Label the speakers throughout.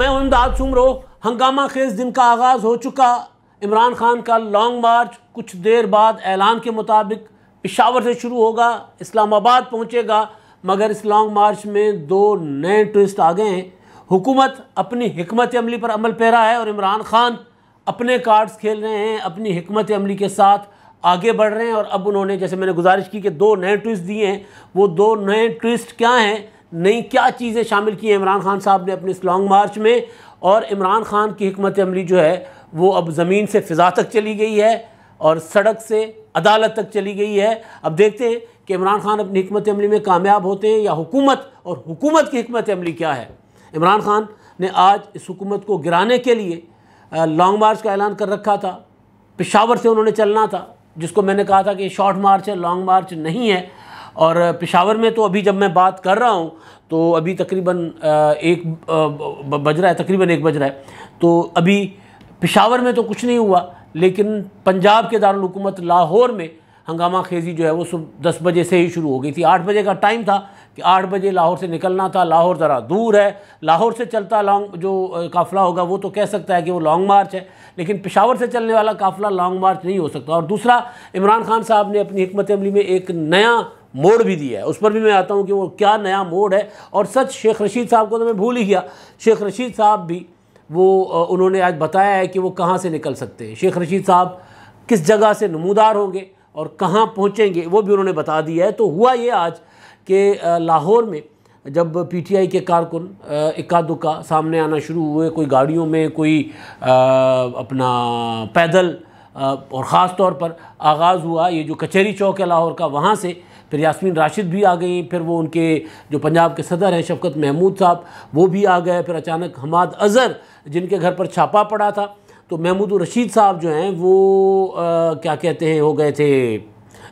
Speaker 1: मैं इमदाद सुमरो हंगामा खेज दिन का आगाज़ हो चुका इमरान खान का लॉन्ग मार्च कुछ देर बाद ऐलान के मुताबिक पिशावर से शुरू होगा इस्लामाबाद पहुंचेगा मगर इस लॉन्ग मार्च में दो नए ट्विस्ट आ गए हैं हुकूमत अपनी हमत अमली पर अमल पैरा है और इमरान खान अपने कार्ड्स खेल रहे हैं अपनी हमत अमली के साथ आगे बढ़ रहे हैं और अब उन्होंने जैसे मैंने गुजारिश की कि दो नए ट्विस्ट दिए हैं वो दो नए ट्विस्ट क्या हैं नई क्या चीज़ें शामिल की हैं इमरान खान साहब ने अपने इस लॉन्ग मार्च में और इमरान खान की हमत अमली जो है वो अब ज़मीन से फ़िज़ा तक चली गई है और सड़क से अदालत तक चली गई है अब देखते हैं कि इमरान खान अपनी हमत अमली में कामयाब होते हैं या हुकूमत और हुकूमत की हमत अमली क्या है इमरान खान ने आज इस हुकूमत को गिराने के लिए लॉन्ग मार्च का ऐलान कर रखा था पिशावर से उन्होंने चलना था जिसको मैंने कहा था कि शॉर्ट मार्च है लॉन्ग मार्च नहीं है और पिशावर में तो अभी जब मैं बात कर रहा हूँ तो अभी तकरीबन एक बज रहा है तकरीबन एक बज रहा है तो अभी पिशावर में तो कुछ नहीं हुआ लेकिन पंजाब के दारकूमत लाहौर में हंगामा खेजी जो है वो सुबह दस बजे से ही शुरू हो गई थी आठ बजे का टाइम था कि आठ बजे लाहौर से निकलना था लाहौर ज़रा दूर है लाहौर से चलता लॉन्ग जो काफ़िला होगा वो तो कह सकता है कि वो लॉन्ग मार्च है लेकिन पिशावर से चलने वाला काफ़िला लॉन्ग मार्च नहीं हो सकता और दूसरा इमरान खान साहब ने अपनी हमत अमली में एक नया मोड़ भी दिया है उस पर भी मैं आता हूँ कि वो क्या नया मोड़ है और सच शेख रशीद साहब को तो मैं भूल ही गया शेख रशीद साहब भी वो उन्होंने आज बताया है कि वो कहाँ से निकल सकते हैं शेख रशीद साहब किस जगह से नमूदार होंगे और कहाँ पहुँचेंगे वो भी उन्होंने बता दिया है तो हुआ ये आज कि लाहौर में जब पीटीआई के कारकुन इक्का दुक्का सामने आना शुरू हुए कोई गाड़ियों में कोई आ, अपना पैदल आ, और ख़ास तौर पर आगाज़ हुआ ये जो कचहरी चौक है लाहौर का वहाँ से फिर यासमीन राशिद भी आ गई फिर वो उनके जो पंजाब के सदर हैं शफकत महमूद साहब वो भी आ गए फिर अचानक हमाद अज़र जिनके घर पर छापा पड़ा था तो महमूद रशीद साहब जो हैं वो आ, क्या कहते हैं हो गए थे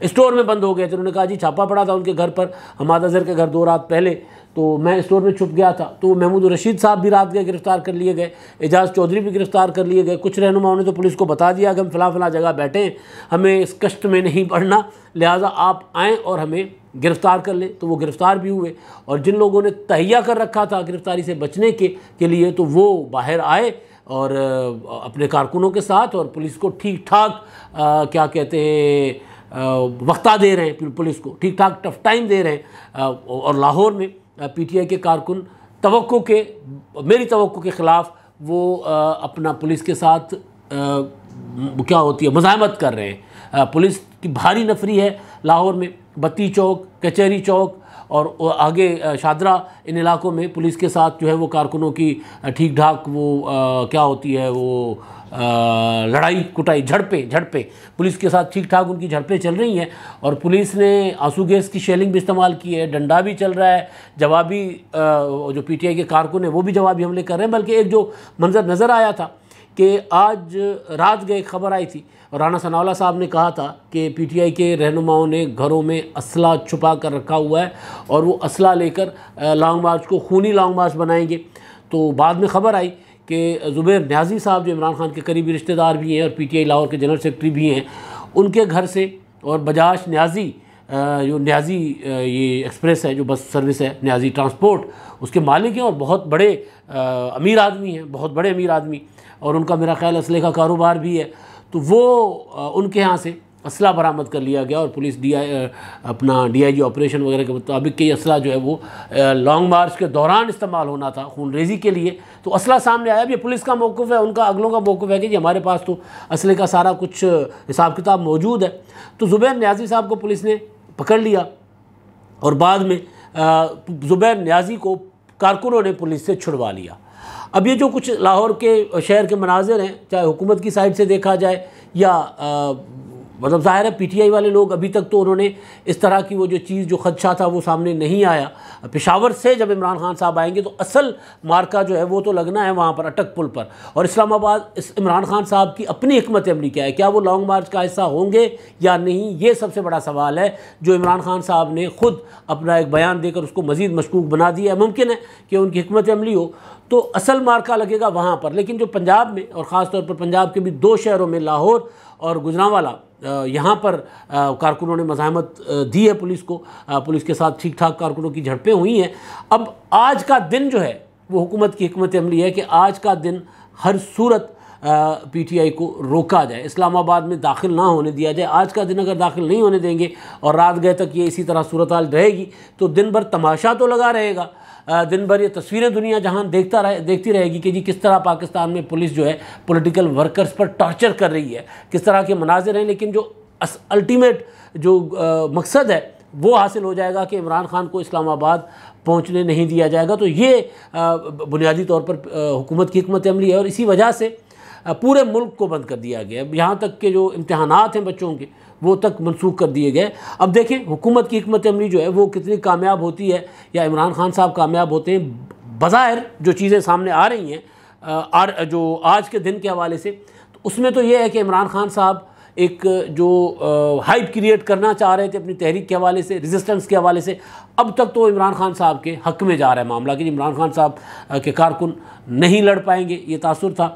Speaker 1: स्टोर में बंद हो गए थे उन्होंने कहा जी छापा पड़ा था उनके घर पर हमाद अजहर के घर दो रात पहले तो मैं स्टोर में छुप गया था तो महमूद रशीद साहब भी रात गए गिरफ्तार कर लिए गए एजाज चौधरी भी गिरफ्तार कर लिए गए कुछ रहनुमाओं ने तो पुलिस को बता दिया कि हम फ़िलहाल फ़िलहाल जगह बैठे हैं हमें इस कष्ट में नहीं पड़ना लिहाजा आप आएँ और हमें गिरफ़्तार कर लें तो वो गिरफ़्तार भी हुए और जिन लोगों ने तहिया कर रखा था गिरफ़्तारी से बचने के के लिए तो वो बाहर आए और अपने कारकुनों के साथ और पुलिस को ठीक ठाक क्या कहते हैं वक्ता दे रहे हैं पुलिस को ठीक ठाक टफ टाइम दे रहे हैं और लाहौर में पीटीआई के कारकुन तो के मेरी तो के ख़िलाफ़ वो अपना पुलिस के साथ क्या होती है मजामत कर रहे हैं पुलिस की भारी नफरी है लाहौर में बत्ती चौक कचहरी चौक और आगे शादरा इन इलाकों में पुलिस के साथ जो है वो कारकुनों की ठीक ठाक वो क्या होती है वो लड़ाई कुटाई झड़पें झड़पें पुलिस के साथ ठीक ठाक उनकी झड़पें चल रही हैं और पुलिस ने आंसू गैस की शेलिंग भी इस्तेमाल की है डंडा भी चल रहा है जवाबी जो पीटीआई के कारकुन है वो भी जवाबी हमले कर रहे हैं बल्कि एक जो मंजर नज़र आया था कि आज रात गए खबर आई थी और राना सनावला साहब ने कहा था कि पीटीआई के रहनुमाओं ने घरों में असला छुपा कर रखा हुआ है और वो असला लेकर लॉन्ग मार्च को खूनी लॉन्ग मार्च बनाएंगे तो बाद में खबर आई कि ज़ुबैर न्याजी साहब जो इमरान खान के करीबी रिश्तेदार भी हैं और पी टी आई लाहौर के जनरल सेक्रेटरी भी हैं उनके घर से और बजाज न्याजी जो न्याजी ये एक्सप्रेस है जो बस सर्विस है न्याजी ट्रांसपोर्ट उसके मालिक हैं और बहुत बड़े अमीर आदमी हैं बहुत बड़े अमीर आदमी और उनका मेरा ख्याल असले का कारोबार भी है तो वो उनके यहाँ से असला बरामद कर लिया गया और पुलिस डी आई अपना डीआईजी ऑपरेशन वगैरह के मुताबिक कई असला जो है वो लॉन्ग मार्च के दौरान इस्तेमाल होना था खून रेजी के लिए तो असला सामने आया अब ये पुलिस का मौक़ है उनका अगलों का मौक़ है कि हमारे पास तो असले का सारा कुछ हिसाब किताब मौजूद है तो ज़ुबैर न्याजी साहब को पुलिस ने पकड़ लिया और बाद में ज़ुबैर न्याजी को कारकुनों ने पुलिस से छुड़वा लिया अब ये जो कुछ लाहौर के शहर के मनाजिर हैं चाहे हुकूमत की साइड से देखा जाए या मतलब ज़ाहिर है पीटीआई वाले लोग अभी तक तो उन्होंने इस तरह की वो जो चीज़ जो खदशा था वो सामने नहीं आया पिशावर से जब इमरान खान साहब आएंगे तो असल मार्का जो है वो तो लगना है वहाँ पर अटक पुल पर और इस्लामाबाद इस इमरान खान साहब की अपनी हमत अमली क्या है क्या वो लॉन्ग मार्च का हिस्सा होंगे या नहीं ये सबसे बड़ा सवाल है जो इमरान खान साहब ने खुद अपना एक बयान देकर उसको मजीद मशकूक बना दिया है मुमकिन है कि उनकी हमत अमली हो तो असल मार्का लगेगा वहाँ पर लेकिन जो पंजाब में और ख़ासतौर पर पंजाब के भी दो शहरों में लाहौर और गुजरावाला यहाँ पर कारकुनों ने मजामत दी है पुलिस को पुलिस के साथ ठीक ठाक कारकुनों की झड़पें हुई हैं अब आज का दिन जो है वो हुकूमत की हमत अमली है कि आज का दिन हर सूरत पीटीआई को रोका जाए इस्लामाबाद में दाखिल ना होने दिया जाए आज का दिन अगर दाखिल नहीं होने देंगे और रात गए तक ये इसी तरह सूरत हाल रहेगी तो दिन भर तमाशा तो लगा रहेगा दिन भर ये तस्वीरें दुनिया जहां देखता रहे देखती रहेगी कि जी किस तरह पाकिस्तान में पुलिस जो है पॉलिटिकल वर्कर्स पर टॉर्चर कर रही है किस तरह के मनाजिर हैं लेकिन जो अल्टीमेट जो मकसद है वो हासिल हो जाएगा कि इमरान खान को इस्लामाबाद पहुंचने नहीं दिया जाएगा तो ये बुनियादी तौर पर हुकूमत की हमत अमली है और इसी वजह से पूरे मुल्क को बंद कर दिया गया यहाँ तक के जो इम्तहान हैं बच्चों के वो तक मनसूख कर दिए गए अब देखें हुकूमत की हमत अमली जो है वो कितनी कामयाब होती है या इमरान खान साहब कामयाब होते हैं बज़ाहिर जो चीज़ें सामने आ रही हैं और जो आज के दिन के हवाले से तो उसमें तो ये है कि इमरान खान साहब एक जो हाइप क्रिएट करना चाह रहे थे अपनी तहरीक के हवाले से रेजिस्टेंस के हवाले से अब तक तो इमरान खान साहब के हक में जा रहा है मामला कि इमरान खान साहब के कारकुन नहीं लड़ पाएंगे ये तासर था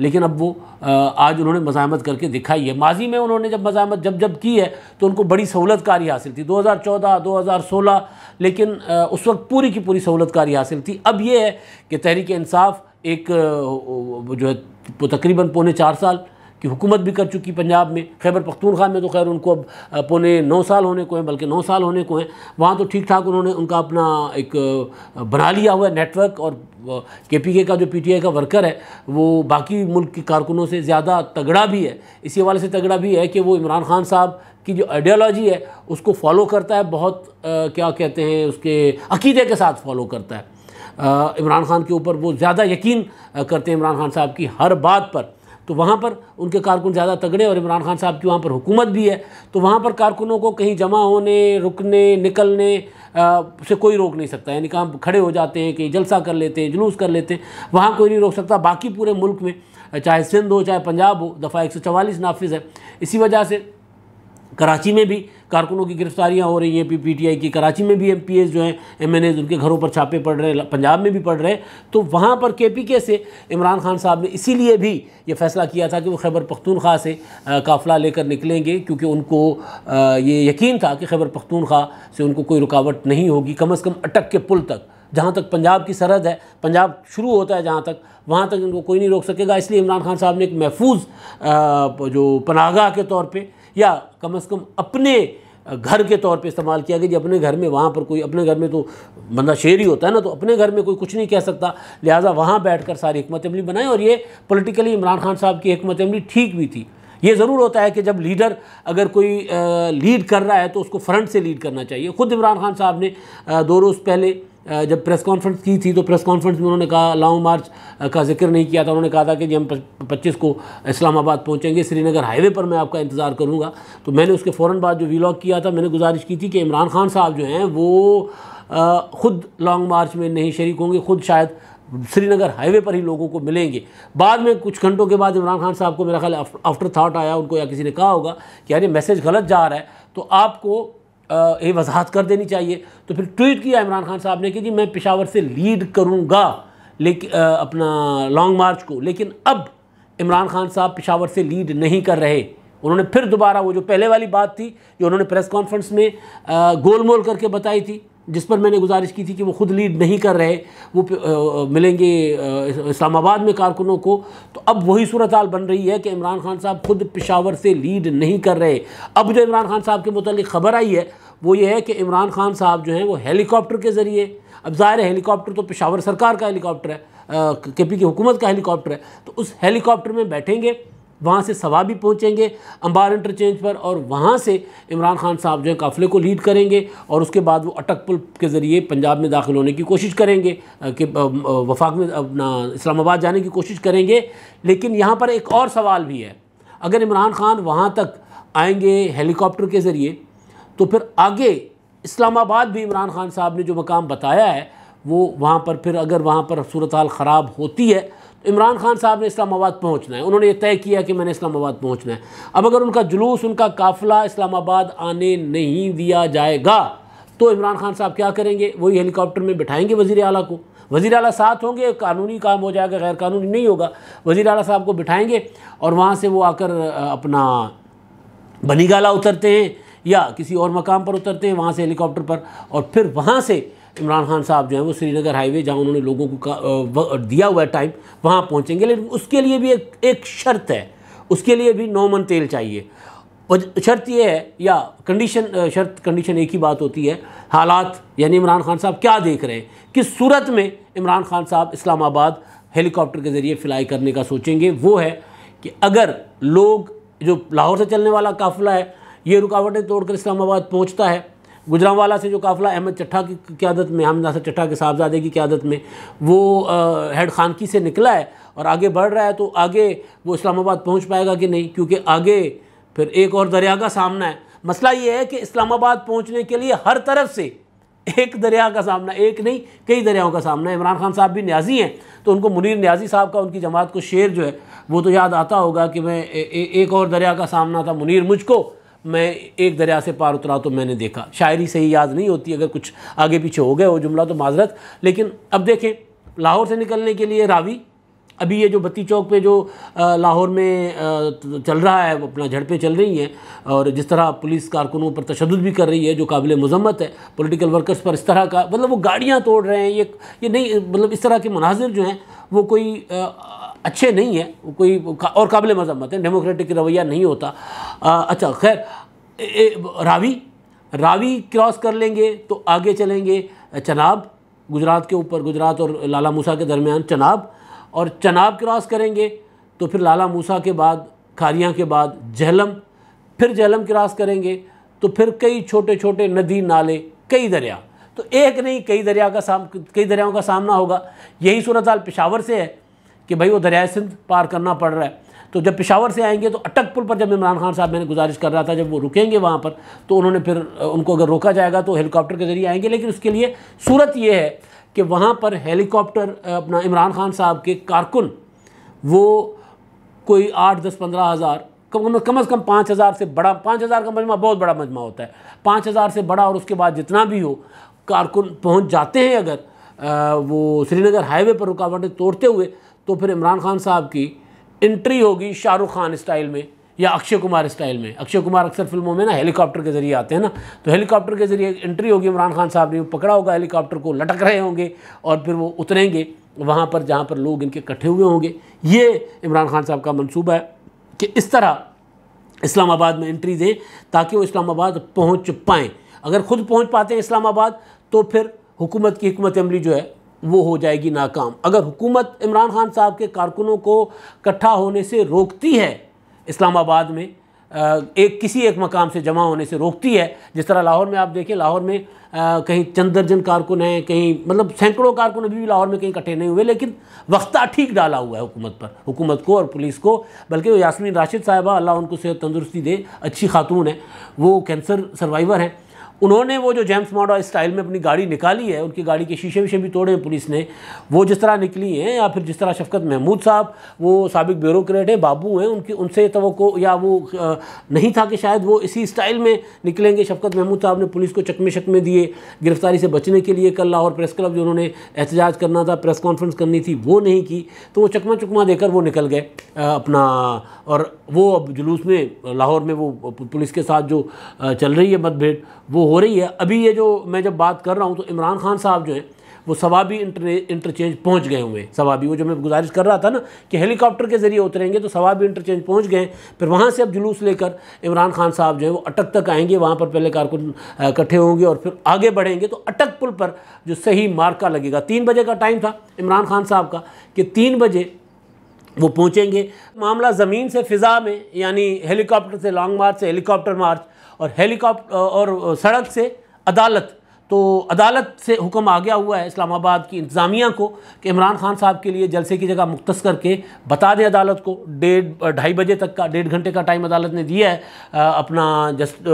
Speaker 1: लेकिन अब वो आज उन्होंने मजामत करके दिखाई है माजी में उन्होंने जब मजामत जब जब की है तो उनको बड़ी सहूलतकारी हासिल थी 2014 2016 लेकिन उस वक्त पूरी की पूरी सहूलतकारी हासिल थी अब ये है कि तहरीक इंसाफ एक जो है तकरीबन पौने चार साल कि हुकूमत भी कर चुकी पंजाब में खैबर पख्तूनख्वा में तो खैर उनको अब पौने नौ साल होने को हैं बल्कि नौ साल होने को हैं वहाँ तो ठीक ठाक उन्होंने उनका अपना एक बना लिया हुआ नेटवर्क और के पी के का जो पी टी आई का वर्कर है वो बाकी मुल्क के कारकुनों से ज़्यादा तगड़ा भी है इसी हवाले से तगड़ा भी है कि वो इमरान खान साहब की जो आइडियालॉजी है उसको फॉलो करता है बहुत क्या कहते हैं उसके अकीदे के साथ फॉलो करता है इमरान खान के ऊपर वो ज़्यादा यकीन करते हैं इमरान खान साहब की हर बात पर तो वहाँ पर उनके कारकुन ज़्यादा तगड़े और इमरान खान साहब की वहाँ पर हुकूमत भी है तो वहाँ पर कारकुनों को कहीं जमा होने रुकने निकलने आ, से कोई रोक नहीं सकता यानी कहाँ खड़े हो जाते हैं कहीं जलसा कर लेते हैं जुलूस कर लेते हैं वहाँ कोई नहीं रोक सकता बाकी पूरे मुल्क में चाहे सिंध हो चाहे पंजाब हो दफ़ा एक सौ नाफिज है इसी वजह से कराची में भी कारकुनों की गिरफ्तारियां हो रही हैं पी पी की कराची में भी एम जो हैं एम उनके घरों पर छापे पड़ रहे हैं पंजाब में भी पड़ रहे हैं तो वहाँ पर के से इमरान खान साहब ने इसीलिए भी ये फैसला किया था कि वो खैबर पख्तूनख्वा से काफ़िला लेकर निकलेंगे क्योंकि उनको ये यकीन था कि खैबर पख्तूनख्वा से उनको कोई रुकावट नहीं होगी कम अज़ कम अटक के पुल तक जहाँ तक पंजाब की सरहद है पंजाब शुरू होता है जहाँ तक वहाँ तक इनको कोई नहीं रोक सकेगा इसलिए इमरान खान साहब ने एक महफूज जो पनागा के तौर पर या कम से कम अपने घर के तौर पे इस्तेमाल किया गया कि अपने घर में वहाँ पर कोई अपने घर में तो बंदा शेर ही होता है ना तो अपने घर में कोई कुछ नहीं कह सकता लिहाजा वहाँ बैठ कर सारी हमत अमली बनाएं और ये पोलिटिकली इमरान खान साहब की हमत अमली ठीक भी थी ये ज़रूर होता है कि जब लीडर अगर कोई लीड कर रहा है तो उसको फ्रंट से लीड करना चाहिए ख़ुद इमरान खान साहब ने दो रोज़ पहले जब प्रेस कॉन्फ्रेंस की थी तो प्रेस कॉन्फ्रेंस में उन्होंने कहा लॉन्ग मार्च का जिक्र नहीं किया था उन्होंने कहा था कि जी हम पच्चीस को इस्लामाबाद पहुँचेंगे श्रीनगर हाईवे पर मैं आपका इंतज़ार करूँगा तो मैंने उसके फ़ौर बाद जो वीलॉग किया था मैंने गुजारिश की थी कि इमरान खान साहब जो हैं वो ख़ुद लॉन्ग मार्च में नहीं शरीक होंगे ख़ुद शायद श्रीनगर हाईवे पर ही लोगों को मिलेंगे बाद में कुछ घंटों के बाद इमरान खान साहब को मेरा ख्याल आफ्टर थाट आया उनको या किसी ने कहा होगा कि यार ये मैसेज गलत जा रहा है तो आपको ये वजाहत कर देनी चाहिए तो फिर ट्वीट किया इमरान खान साहब ने कि जी मैं पिशावर से लीड करूँगा लेकिन अपना लॉन्ग मार्च को लेकिन अब इमरान खान साहब पिशावर से लीड नहीं कर रहे उन्होंने फिर दोबारा वो जो पहले वाली बात थी जो उन्होंने प्रेस कॉन्फ्रेंस में गोल मोल करके बताई थी जिस पर मैंने गुजारिश की थी कि वो खुद लीड नहीं कर रहे वो आ, मिलेंगे इस्लामाबाद में कारकुनों को तो अब वही सूरत हाल बन रही है कि इमरान खान साहब खुद पिशावर से लीड नहीं कर रहे अब जो इमरान खान साहब के मुतल खबर आई है वो ये है कि इमरान खान साहब जो हैं वो हेलीकॉप्टर के ज़रिए अब ज़ाहिर है हेलीकॉप्टर तो पेशावर सरकार का हेलीकॉप्टर है के पी की हुकूमत का हेलीकॉप्टर है तो उस हेलीकॉप्टर में बैठेंगे वहाँ से सवा भी पहुँचेंगे अंबार इंटरचेंज पर और वहाँ से इमरान खान साहब जो है काफ़िले को लीड करेंगे और उसके बाद वो अटक पुल के ज़रिए पंजाब में दाखिल होने की कोशिश करेंगे कि वफाक में अपना इस्लामाबाद जाने की कोशिश करेंगे लेकिन यहाँ पर एक और सवाल भी है अगर इमरान खान वहाँ तक आएंगे हेलीकॉप्टर के ज़रिए तो फिर आगे इस्लामाबाद भी इमरान खान साहब ने जो मकाम बताया है वो वहाँ पर फिर अगर वहाँ पर सूरत हाल ख़राब होती है तो इमरान खान साहब ने इस्लामाबाद पहुँचना है उन्होंने ये तय किया कि मैंने इस्लामाबाद पहुँचना है अब अगर उनका जुलूस उनका काफिला इस्लामाबाद आने नहीं दिया जाएगा तो इमरान खान साहब क्या करेंगे वही हेलीकॉप्टर में बिठाएंगे वज़ी अला को वज़ी अला साथ होंगे कानूनी काम हो जाएगा गैर कानूनी नहीं होगा वज़ी अला साहब को बिठाएंगे और वहाँ से वो आकर अपना बनीगाला उतरते हैं या किसी और मकाम पर उतरते हैं वहाँ से हेलीकॉप्टर पर और फिर वहाँ से इमरान खान साहब जो है वो श्रीनगर हाईवे जहाँ उन्होंने लोगों को दिया हुआ है टाइम वहाँ पहुँचेंगे लेकिन उसके लिए भी एक एक शर्त है उसके लिए भी नौ मन तेल चाहिए शर्त ये है या कंडीशन शर्त कंडीशन एक ही बात होती है हालात यानी इमरान खान साहब क्या देख रहे हैं किस सूरत में इमरान खान साहब इस्लामाबाद हेलीकॉप्टर के ज़रिए फ्लाई करने का सोचेंगे वो है कि अगर लोग जो लाहौर से चलने वाला काफिला है ये रुकावटें तोड़कर इस्लामाबाद पहुँचता है गुजरावाला से जो काफ़िला अहमद चट्ठा की क्यादत में हम नासर चट्ठा के साहबजादे की क्यादत में वो हेड खानकी से निकला है और आगे बढ़ रहा है तो आगे वो इस्लामाबाद पहुंच पाएगा कि नहीं क्योंकि आगे फिर एक और दरिया का सामना है मसला ये है कि इस्लामाबाद पहुंचने के लिए हर तरफ से एक दरिया का सामना एक नहीं कई दरियाओं का सामना है इमरान खान साहब भी न्याजी हैं तो उनको मुनीर न्याजी साहब का उनकी जमात को शेर जो है वो तो याद आता होगा कि मैं ए, ए, एक और दरिया का सामना था मुनीर मुझको मैं एक दरिया से पार उतरा तो मैंने देखा शायरी सही याद नहीं होती अगर कुछ आगे पीछे हो गए वो जुमला तो माजरत लेकिन अब देखें लाहौर से निकलने के लिए रावी अभी ये जो बत्ती चौक पे जो लाहौर में चल रहा है अपना झड़पें चल रही हैं और जिस तरह पुलिस कारकुनों पर तशद भी कर रही है जो काबिल मजम्मत है पॉलिटिकल वर्कर्स पर इस तरह का मतलब वो गाड़ियाँ तोड़ रहे हैं ये ये नहीं मतलब इस तरह के मनाजिर जो हैं वो कोई अच्छे नहीं है कोई और काबिल मजम्मत है डेमोक्रेटिक रवैया नहीं होता आ, अच्छा खैर रावी रावी क्रॉस कर लेंगे तो आगे चलेंगे चनाब गुजरात के ऊपर गुजरात और लाला मूसा के दरमियान चनाब और चनाब क्रॉस करेंगे तो फिर लाला मूसा के बाद खारियाँ के बाद जहलम फिर जहलम क्रॉस करेंगे तो फिर कई छोटे छोटे नदी नाले कई दरिया तो एक नहीं कई दरिया का साम कई दरियाओं का सामना होगा यही सूरत हाल पिशावर से है कि भाई वो दरियाए सिंध पार करना पड़ रहा है तो जब पिशावर से आएंगे तो अटक पुल पर जब इमरान खान साहब मैंने गुजारिश कर रहा था जब वो रुकेंगे वहाँ पर तो उन्होंने फिर उनको अगर रोका जाएगा तो हेलीकॉप्टर के ज़रिए आएंगे लेकिन उसके लिए सूरत ये है कि वहाँ पर हेलीकॉप्टर अपना इमरान खान साहब के कारकुन वो कोई आठ दस पंद्रह हज़ार कम कम अज़ कम पाँच हज़ार से बड़ा पाँच हज़ार का मजमा बहुत बड़ा मजमा होता है पाँच हज़ार से बड़ा और उसके बाद जितना भी हो कारकुन पहुँच जाते हैं अगर आ, वो श्रीनगर हाईवे पर रुकावटें तोड़ते हुए तो फिर इमरान खान साहब की एंट्री होगी शाहरुख खान स्टाइल में या अक्षय कुमार स्टाइल में अक्षय कुमार अक्सर फिल्मों में ना हेलीकॉप्टर के ज़रिए आते हैं ना तो हेलीकॉप्टर के ज़रिए एंट्री होगी इमरान खान साहब ने पकड़ा होगा हेलीकॉप्टर को लटक रहे होंगे और फिर वो उतरेंगे वहाँ पर जहाँ पर लोग इनके इकट्ठे हुए होंगे ये इमरान खान साहब का मनसूबा है कि इस तरह इस्लामाबाद में एंट्री दें ताकि वो इस्लामाबाद पहुँच पाएँ अगर ख़ुद पहुँच पाते हैं इस्लामाबाद तो फिर हुकूमत की हमत अमली जो है वो हो जाएगी नाकाम अगर हुकूमत इमरान खान साहब के कारकुनों को इकट्ठा होने से रोकती है इस्लामाबाद में एक किसी एक मकाम से जमा होने से रोकती है जिस तरह लाहौर में आप देखें लाहौर में आ, कहीं चंद दर्जन कारकुन हैं कहीं मतलब सैकड़ों कारकुन अभी भी लाहौर में कहीं इकट्ठे नहीं हुए लेकिन वक्ता ठीक डाला हुआ है हुकूमत पर हुकूमत को और पुलिस को बल्कि यासमिन राशिद साहिबा अल्लाह उनको सेहत तंदुरुस्ती दे अच्छी खातून है वो कैंसर सर्वाइवर हैं उन्होंने वो जो जेम्स मॉडल स्टाइल में अपनी गाड़ी निकाली है उनकी गाड़ी के शीशे वीशे भी तोड़े हैं पुलिस ने वो जिस तरह निकली हैं या फिर जिस तरह शफकत महमूद साहब वो सबक ब्यूरोक्रेट हैं बाबू हैं उनकी उनसे तो या वो नहीं था कि शायद वो इसी स्टाइल में निकलेंगे शफकत महमूद साहब ने पुलिस को चकमे शकमे दिए गिरफ्तारी से बचने के लिए कल लाहौर प्रेस क्लब जो उन्होंने एहतजाज करना था प्रेस कॉन्फ्रेंस करनी थी वो नहीं की तो वो चकमा चकमा देकर वो निकल गए अपना और वो अब जुलूस में लाहौर में वो पुलिस के साथ जो चल रही है मतभेद वो हो रही है अभी ये जो मैं जब बात कर रहा हूँ तो इमरान खान साहब जो हैं वो सवाबी इंटरचेंज पहुंच गए हुए सवाबी वो जो मैं गुजारिश कर रहा था ना कि हेलीकॉप्टर के ज़रिए उतरेंगे तो सवाबी इंटरचेंज पहुंच गए फिर वहाँ से अब जुलूस लेकर इमरान खान साहब जो है वो अटक तक आएंगे वहाँ पर पहले कारकुन इकट्ठे होंगे और फिर आगे बढ़ेंगे तो अटक पुल पर जो सही मार्का लगेगा तीन बजे का टाइम था इमरान खान साहब का कि तीन बजे वो पहुँचेंगे मामला ज़मीन से फ़िज़ा में यानी हेलीकॉप्टर से लॉन्ग मार्च से हेलीकॉप्टर मार्च और हेलीकॉप्टर और सड़क से अदालत तो अदालत से हुक्म आ गया हुआ है इस्लामाबाद की इंतज़ामिया को कि इमरान खान साहब के लिए जलसे की जगह मुख्तस करके बता दें अदालत को डेढ़ ढाई बजे तक का डेढ़ घंटे का टाइम अदालत ने दिया है आ, अपना जस्ट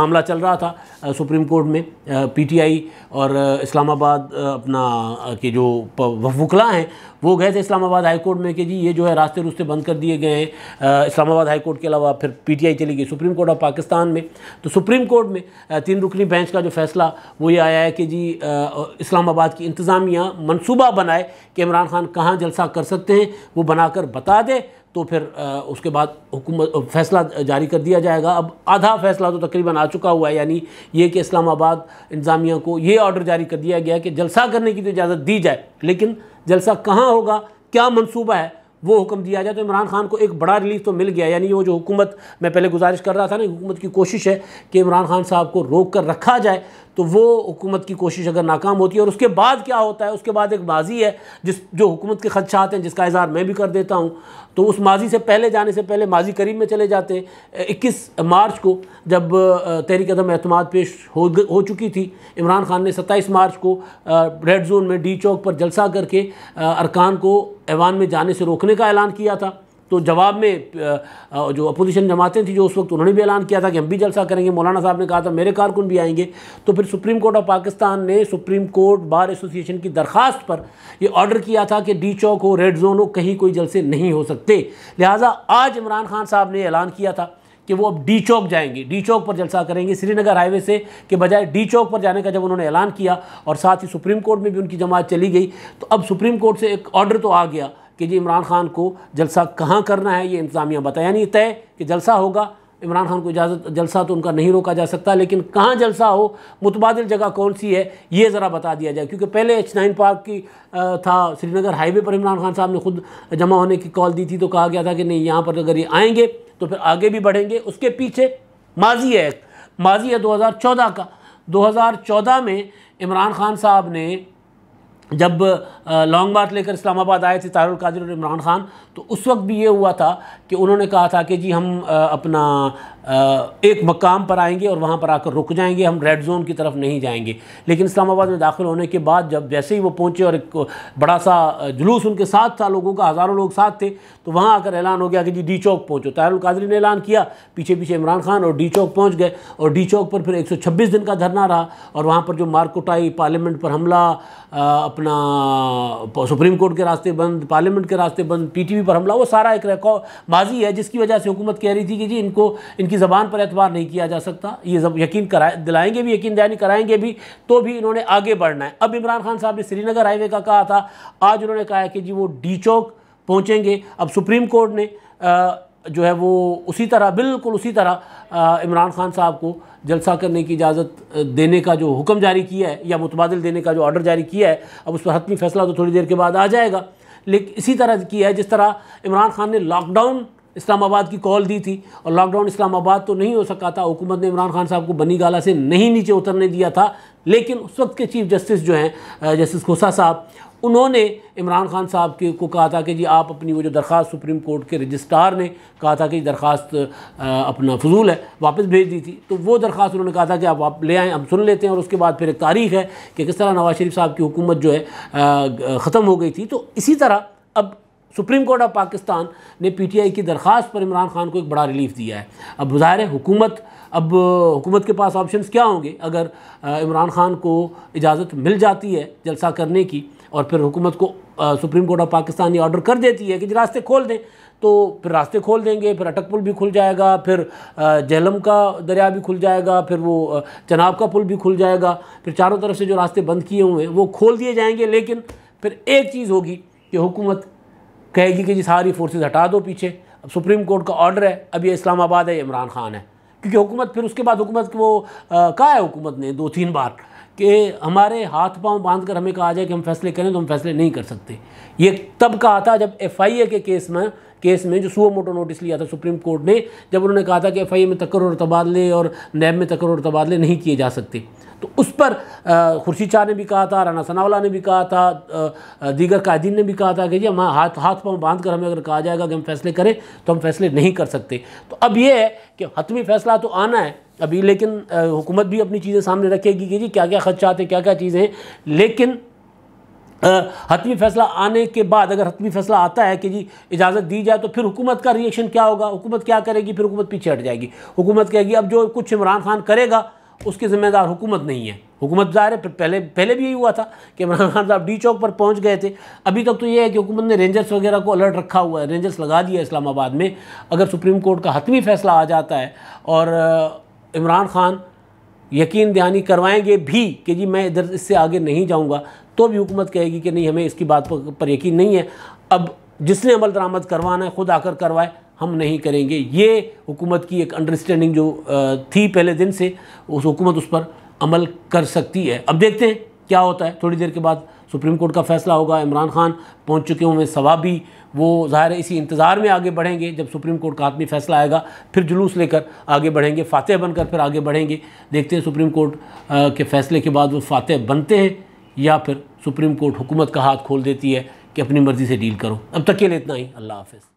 Speaker 1: मामला चल रहा था आ, सुप्रीम कोर्ट में पी टी आई और इस्लामाबाद अपना के जो वकला हैं वो गए थे इस्लामाबाद हाईकोर्ट में कि जी ये जो है रास्ते रुस्ते बंद कर दिए गए हैं इस्लामाबाद हाईकोर्ट के अलावा फिर पीटीआई चली गई सुप्रीम कोर्ट ऑफ पाकिस्तान में तो सुप्रीम कोर्ट में तीन रुकनी बेंच का जो फैसला वो ये आया है कि जी इस्लामाबाद की इंतज़ामिया मनसूबा बनाए कि इमरान खान कहाँ जलसा कर सकते हैं वो बनाकर बता दे तो फिर उसके बाद हुकूमत फैसला जारी कर दिया जाएगा अब आधा फैसला तो तकरीबन आ चुका हुआ है यानी ये कि इस्लामाबाद इंतज़ामिया को ये ऑर्डर जारी कर दिया गया कि जलसा करने की तो इजाज़त दी जाए लेकिन जलसा कहाँ होगा क्या मनसूबा है वो हुक्म दिया जाए तो इमरान खान को एक बड़ा रिलीफ तो मिल गया यानी वो जो हुकूमत मैं पहले गुजारिश कर रहा था ना हुकूमत की कोशिश है कि इमरान खान साहब को रोक कर रखा जाए तो वो हुकूमत की कोशिश अगर नाकाम होती है और उसके बाद क्या होता है उसके बाद एक माजी है जिस जो हुकूमत के खदशात हैं जिसका इजहार मैं भी कर देता हूँ तो उस माजी से पहले जाने से पहले माजी करीब में चले जाते हैं इक्कीस मार्च को जब तहरीक अदम अहतमाद पेश हो हो चुकी थी इमरान खान ने सत्ताईस मार्च को रेड जोन में डी चौक पर जलसा करके अरकान को ऐवान में जाने से रोकने का ऐलान किया था तो जवाब में जो अपोजिशन जमातें थी जो उस वक्त उन्होंने भी ऐलान किया था कि हम भी जलसा करेंगे मौलाना साहब ने कहा था मेरे कारकुन भी आएंगे तो फिर सुप्रीम कोर्ट ऑफ पाकिस्तान ने सुप्रीम कोर्ट बार एसोसिएशन की दरख्वास्त पर यह ऑर्डर किया था कि डी चौक हो रेड जोन हो कहीं कोई जलसे नहीं हो सकते लिहाजा आज इमरान खान साहब ने ऐलान किया था कि वो अब डी चौक जाएंगे डी चौक पर जलसा करेंगे श्रीनगर हाईवे से के बजाय डी चौक पर जाने का जब उन्होंने ऐलान किया और साथ ही सुप्रीम कोर्ट में भी उनकी जमात चली गई तो अब सुप्रीम कोर्ट से एक ऑर्डर तो आ गया कि जी इमरान खान को जलसा कहाँ करना है ये इंतज़ामिया बताया नहीं तय कि जलसा होगा इमरान खान को इजाज़त जलसा तो उनका नहीं रोका जा सकता लेकिन कहाँ जलसा हो मुतबाद जगह कौन सी है ये ज़रा बता दिया जाए क्योंकि पहले एच नाइन पार्क की था श्रीनगर हाईवे पर इमरान खान साहब ने खुद जमा होने की कॉल दी थी तो कहा गया था कि नहीं यहाँ पर अगर ये आएंगे तो फिर आगे भी बढ़ेंगे उसके पीछे माजी है माजी है चौदह का चौदह में इमरान खान साहब ने जब लॉन्ग मार्च लेकर इस्लामाबाद आए थे तारुल कादिर और इमरान खान तो उस वक्त भी ये हुआ था कि उन्होंने कहा था कि जी हम अपना एक मकाम पर आएंगे और वहाँ पर आकर रुक जाएंगे हम रेड जोन की तरफ नहीं जाएंगे लेकिन इस्लामाबाद में दाखिल होने के बाद जब जैसे ही वो पहुँचे और एक बड़ा सा जुलूस उनके साथ था लोगों का हज़ारों लोग साथ थे तो वहाँ आकर ऐलान हो गया कि जी डी चौक पहुँचो तारुल कादरी ने ऐलान किया पीछे पीछे इमरान खान और डी चौक पहुँच गए और डी चौक पर फिर एक दिन का धरना रहा और वहाँ पर जो मारकुटाई पार्लियामेंट पर हमला अपना सुप्रीम कोर्ट के रास्ते बंद पार्लियामेंट के रास्ते बंद पीटीवी पर हमला वो सारा एक रिकॉर्ड बाजी है जिसकी वजह से हुकूमत कह रही थी कि जी इनको इनकी ज़बान पर एतबार नहीं किया जा सकता ये जब यकीन कराए दिलाएंगे भी यकीन दहानी कराएंगे भी तो भी इन्होंने आगे बढ़ना है अब इमरान खान साहब ने श्रीनगर हाईवे का कहा था आज उन्होंने कहा कि जी वो डी चौक पहुँचेंगे अब सुप्रीम कोर्ट ने जो है वो उसी तरह बिल्कुल उसी तरह इमरान खान साहब को जलसा करने की इजाज़त देने का जो हुक्म जारी किया है या मुतबादल देने का जो ऑर्डर जारी किया है अब उस पर हतमी फैसला तो थोड़ी देर के बाद आ जाएगा लेकिन इसी तरह किया है जिस तरह इमरान खान ने लॉकडाउन इस्लामाबाद की कॉल दी थी और लॉकडाउन इस्लामाबाद तो नहीं हो सका था हुकूमत ने इमरान खान साहब को बनी गाला से नहीं नीचे उतरने दिया था लेकिन उस वक्त के चीफ जस्टिस जो हैं जस्टिस खोसा साहब उन्होंने इमरान खान साहब के को कहा था कि जी आप अपनी वो जो दरख्वास्त सुप्रीम कोर्ट के रजिस्ट्रार ने कहा था कि दरख्वास्त अपना फजूल है वापस भेज दी थी तो वो दरख्वास्त उन्होंने कहा था कि आप आप ले आएँ हम सुन लेते हैं और उसके बाद फिर एक तारीख है कि किस तरह नवाज शरीफ साहब की हुकूमत जो है ख़त्म हो गई थी तो इसी तरह अब सुप्रीम कोर्ट ऑफ पाकिस्तान ने पी टी आई की दरख्वास्त पर इमरान खान को एक बड़ा रिलीफ दिया है अब ज़ाहिर है हुकूमत अब हुकूमत के पास ऑप्शंस क्या होंगे अगर इमरान खान को इजाज़त मिल जाती है जलसा करने की और फिर हुकूमत को आ, सुप्रीम कोर्ट ऑफ पाकिस्तान ये ऑर्डर कर देती है कि रास्ते खोल दें तो फिर रास्ते खोल देंगे फिर अटक पुल भी खुल जाएगा फिर जहलम का दरिया भी खुल जाएगा फिर वो चनाब का पुल भी खुल जाएगा फिर चारों तरफ से जो रास्ते बंद किए हुए हैं वो खोल दिए जाएंगे लेकिन फिर एक चीज़ होगी कि हुकूमत कहेगी कि जी सारी फोर्सेज हटा दो पीछे अब सुप्रीम कोर्ट का ऑर्डर है अब ये इस्लामाबाद है इमरान खान है क्योंकि हुकूमत फिर उसके बाद हुकूमत वो कहा है हुकूमत ने दो तीन बार कि हमारे हाथ पांव बांध कर हमें कहा जाए कि हम फैसले करें तो हम फैसले नहीं कर सकते ये तब कहा था जब एफ आई ए के केस में केस में जो सुओ मोटो नोटिस लिया था सुप्रीम कोर्ट ने जब उन्होंने कहा था कि एफ आई ए में तकर और तबादले और नैब में तकर और तबादले नहीं किए जा सकते तो उस पर खुर्शीद शाह ने भी कहा था राना सनावला ने भी कहा था दीगर कायदीन ने भी कहा था कि जी हम हाथ हाथ पाँव बांध कर हमें अगर कहा जाएगा कि हम फैसले करें तो हम फैसले नहीं कर सकते तो अब ये है कि हतमी फैसला तो आना है अभी लेकिन हुकूमत भी अपनी चीज़ें सामने रखेगी कि जी क्या क्या खदशात हैं क्या क्या चीज़ें लेकिन हतमी फैसला आने के बाद अगर हतमी फैसला आता है कि जी इजाज़त दी जाए तो फिर हुकूमत का रिएक्शन क्या होगा हुकूमत क्या करेगी फिर हुकूमत पीछे हट जाएगी हुकूमत कहेगी अब जो कुछ इमरान खान करेगा उसकी ज़िम्मेदार हुकूमत नहीं है हुकूमत ज़ाहिर है पहले पहले भी यही हुआ था कि इमरान खान साहब डी चौक पर पहुंच गए थे अभी तक तो ये है कि हुकूमत ने रेंजर्स वगैरह को अलर्ट रखा हुआ है रेंजर्स लगा दिया इस्लामाबाद में अगर सुप्रीम कोर्ट का हतमी फैसला आ जाता है और इमरान खान यकीन दहानी करवाएंगे भी कि जी मैं इधर इससे आगे नहीं जाऊँगा तो भी हुकूमत कहेगी कि नहीं हमें इसकी बात पर यकीन नहीं है अब जिसने अमल दरामद करवाना है खुद आकर करवाए हम नहीं करेंगे ये हुकूमत की एक अंडरस्टैंडिंग जो थी पहले दिन से उस हुकूमत उस पर अमल कर सकती है अब देखते हैं क्या होता है थोड़ी देर के बाद सुप्रीम कोर्ट का फैसला होगा इमरान खान पहुंच चुके होंगे सवाबी वो ज़ाहिर इसी इंतज़ार में आगे बढ़ेंगे जब सुप्रीम कोर्ट का आदमी फैसला आएगा फिर जुलूस लेकर आगे बढ़ेंगे फातह बनकर फिर आगे बढ़ेंगे देखते हैं सुप्रीम कोर्ट के फैसले के बाद वो फातह बनते हैं या फिर सुप्रीम कोर्ट हुकूमत का हाथ खोल देती है कि अपनी मर्ज़ी से डील करो अब तक के लिए इतना ही अल्लाह हाफ़